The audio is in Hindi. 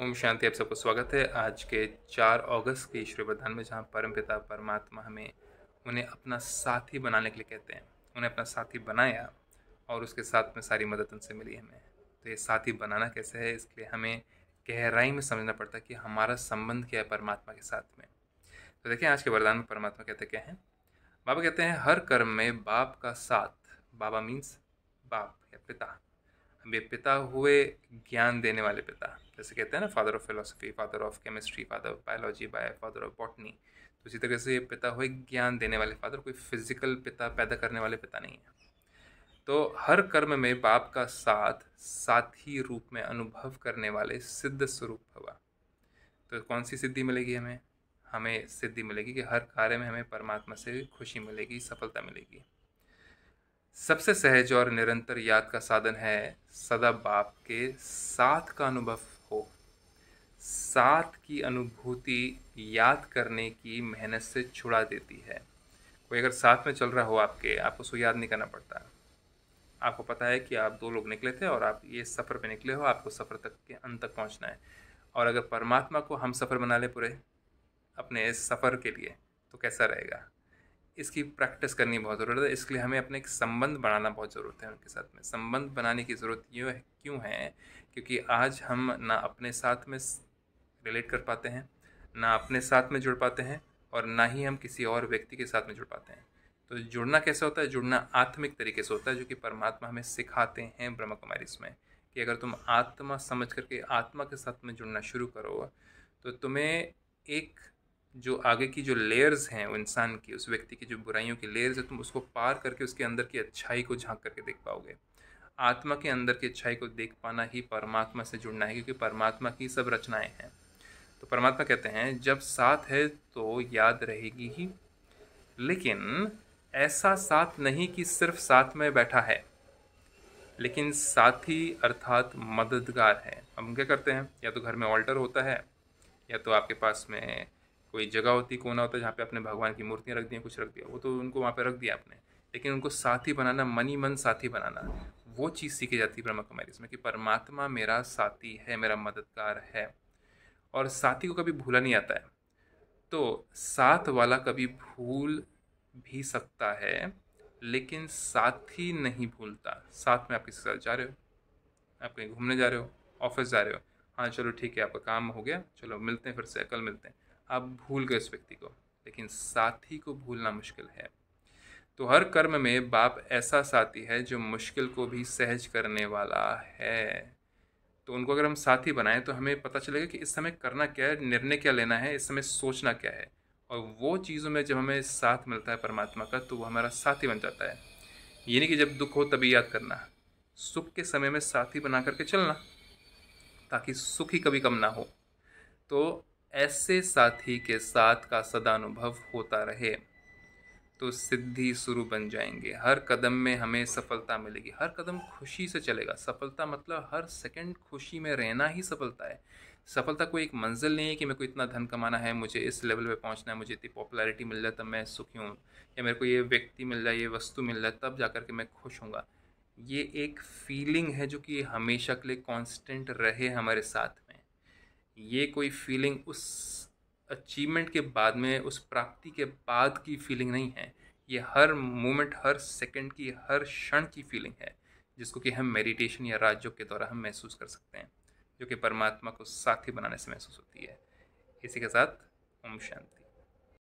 ओम शांति आप सबको स्वागत है आज के चार अगस्त के ईश्वरी प्रधान में जहाँ परम पिता परमात्मा हमें उन्हें अपना साथी बनाने के लिए कहते हैं उन्हें अपना साथी बनाया और उसके साथ में सारी मदद उनसे मिली हमें तो ये साथी बनाना कैसे है इसके लिए हमें गहराई में समझना पड़ता है कि हमारा संबंध क्या है परमात्मा के साथ में तो देखें आज के वरदान में परमात्मा कहते क्या हैं बाबा कहते हैं हर कर्म में बाप का साथ बाबा मीन्स बाप या पिता वे पिता हुए ज्ञान देने वाले पिता जैसे कहते हैं ना father of philosophy father of chemistry father of biology by father of botany तो इसी तरह से ये पिता हुए ज्ञान देने वाले फादर कोई फिजिकल पिता पैदा करने वाले पिता नहीं है तो हर कर्म में बाप का साथ साथी रूप में अनुभव करने वाले सिद्ध स्वरूप भवा तो कौन सी सिद्धि मिलेगी हमें हमें सिद्धि मिलेगी कि हर कार्य में हमें परमात्मा से खुशी मिलेगी सफलता मिलेगी सबसे सहज और निरंतर याद का साधन है सदा बाप के साथ का अनुभव हो साथ की अनुभूति याद करने की मेहनत से छुड़ा देती है कोई अगर साथ में चल रहा हो आपके आपको उसको याद नहीं करना पड़ता आपको पता है कि आप दो लोग निकले थे और आप ये सफ़र पे निकले हो आपको सफ़र तक के अंत तक पहुंचना है और अगर परमात्मा को हम सफ़र बना ले पूरे अपने इस सफ़र के लिए तो कैसा रहेगा इसकी प्रैक्टिस करनी बहुत ज़रूरत है इसके लिए हमें अपने एक संबंध बनाना बहुत ज़रूरत है उनके साथ में संबंध बनाने की ज़रूरत यूँ है क्यों है क्योंकि आज हम ना अपने साथ में रिलेट कर पाते हैं ना अपने साथ में जुड़ पाते हैं और ना ही हम किसी और व्यक्ति के साथ में जुड़ पाते हैं तो जुड़ना कैसा होता है जुड़ना आत्मिक तरीके से होता है जो कि परमात्मा हमें सिखाते हैं ब्रह्म कुमारी इसमें कि अगर तुम आत्मा समझ करके आत्मा के साथ में जुड़ना शुरू करो तो तुम्हें एक जो आगे की जो लेयर्स हैं वो इंसान की उस व्यक्ति की जो बुराइयों की लेयर्स है तुम उसको पार करके उसके अंदर की अच्छाई को झांक करके देख पाओगे आत्मा के अंदर की अच्छाई को देख पाना ही परमात्मा से जुड़ना है क्योंकि परमात्मा की सब रचनाएं हैं तो परमात्मा कहते हैं जब साथ है तो याद रहेगी ही लेकिन ऐसा साथ नहीं कि सिर्फ साथ में बैठा है लेकिन साथी अर्थात मददगार है हम क्या करते हैं या तो घर में ऑल्टर होता है या तो आपके पास में कोई जगह होती कोना होता है जहाँ पे आपने भगवान की मूर्तियाँ रख दी कुछ रख दिया वो तो उनको वहाँ पे रख दिया आपने लेकिन उनको साथी बनाना मनी मन साथी बनाना वो चीज़ सीखी जाती है ब्रह्मा कुमारी इसमें कि परमात्मा मेरा साथी है मेरा मददगार है और साथी को कभी भूला नहीं आता है तो साथ वाला कभी भूल भी सकता है लेकिन साथी नहीं भूलता साथ में आप किसी साथ जा रहे हो आप कहीं घूमने जा रहे हो ऑफिस जा रहे हो हाँ चलो ठीक है आपका काम हो गया चलो मिलते हैं फिर से कल मिलते हैं आप भूल गए उस व्यक्ति को लेकिन साथी को भूलना मुश्किल है तो हर कर्म में बाप ऐसा साथी है जो मुश्किल को भी सहज करने वाला है तो उनको अगर हम साथी बनाएं तो हमें पता चलेगा कि इस समय करना क्या है निर्णय क्या लेना है इस समय सोचना क्या है और वो चीज़ों में जब हमें साथ मिलता है परमात्मा का तो वो हमारा साथी बन जाता है ये नहीं कि जब दुख हो तभी याद करना सुख के समय में साथी बना करके चलना ताकि सुख ही कभी कम ना हो तो ऐसे साथी के साथ का सदानुभव होता रहे तो सिद्धि शुरू बन जाएंगे हर कदम में हमें सफलता मिलेगी हर कदम खुशी से चलेगा सफलता मतलब हर सेकंड खुशी में रहना ही सफलता है सफलता कोई एक मंजिल नहीं है कि मेरे को इतना धन कमाना है मुझे इस लेवल पे पहुंचना है मुझे इतनी पॉपुलैरिटी मिल जाए तब मैं सुखी हूँ या मेरे को ये व्यक्ति मिल जाए ये वस्तु मिल जाए तब जा कर के मैं खुश हूँगा ये एक फीलिंग है जो कि हमेशा के लिए कॉन्स्टेंट रहे हमारे साथ ये कोई फीलिंग उस अचीवमेंट के बाद में उस प्राप्ति के बाद की फीलिंग नहीं है ये हर मोमेंट हर सेकंड की हर क्षण की फीलिंग है जिसको कि हम मेडिटेशन या राजयोग के द्वारा हम महसूस कर सकते हैं जो कि परमात्मा को साथी बनाने से महसूस होती है इसी के साथ ओम शांति